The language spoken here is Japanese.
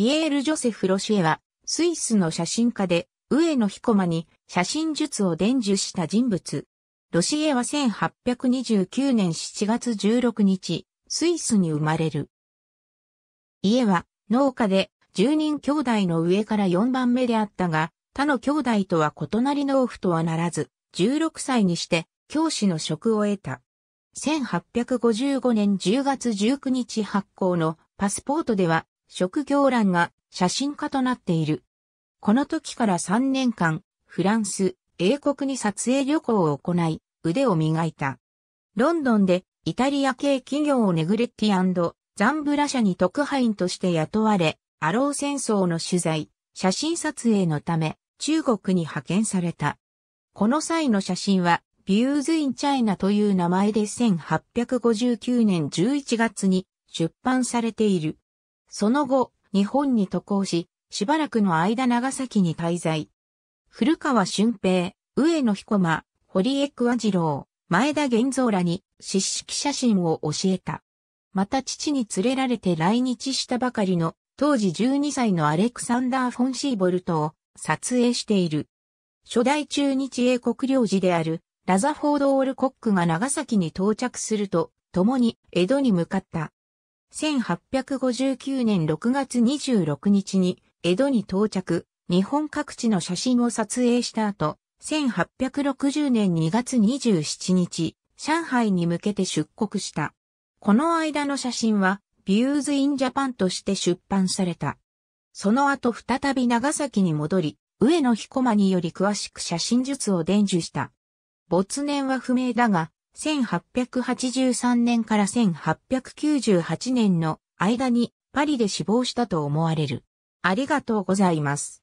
ピエール・ジョセフ・ロシエは、スイスの写真家で、上野彦間に写真術を伝授した人物。ロシエは1829年7月16日、スイスに生まれる。家は農家で10人兄弟の上から4番目であったが、他の兄弟とは異なり農夫とはならず、16歳にして教師の職を得た。1855年10月19日発行のパスポートでは職業欄が写真家となっている。この時から3年間、フランス、英国に撮影旅行を行い、腕を磨いた。ロンドンでイタリア系企業をネグレッティザンブラ社に特派員として雇われ、アロー戦争の取材、写真撮影のため中国に派遣された。この際の写真は、ビューズ・イン・チャイナという名前で1859年11月に出版されている。その後、日本に渡航し、しばらくの間長崎に滞在。古川俊平、上野彦間、堀江桑次郎、前田玄蔵らに、失式写真を教えた。また父に連れられて来日したばかりの、当時12歳のアレクサンダー・フォンシーボルトを撮影している。初代中日英国領事である、ラザフォード・オールコックが長崎に到着すると、共に江戸に向かった。1859年6月26日に江戸に到着、日本各地の写真を撮影した後、1860年2月27日、上海に向けて出国した。この間の写真は、ビューズ・イン・ジャパンとして出版された。その後再び長崎に戻り、上野彦間により詳しく写真術を伝授した。没年は不明だが、1883年から1898年の間にパリで死亡したと思われる。ありがとうございます。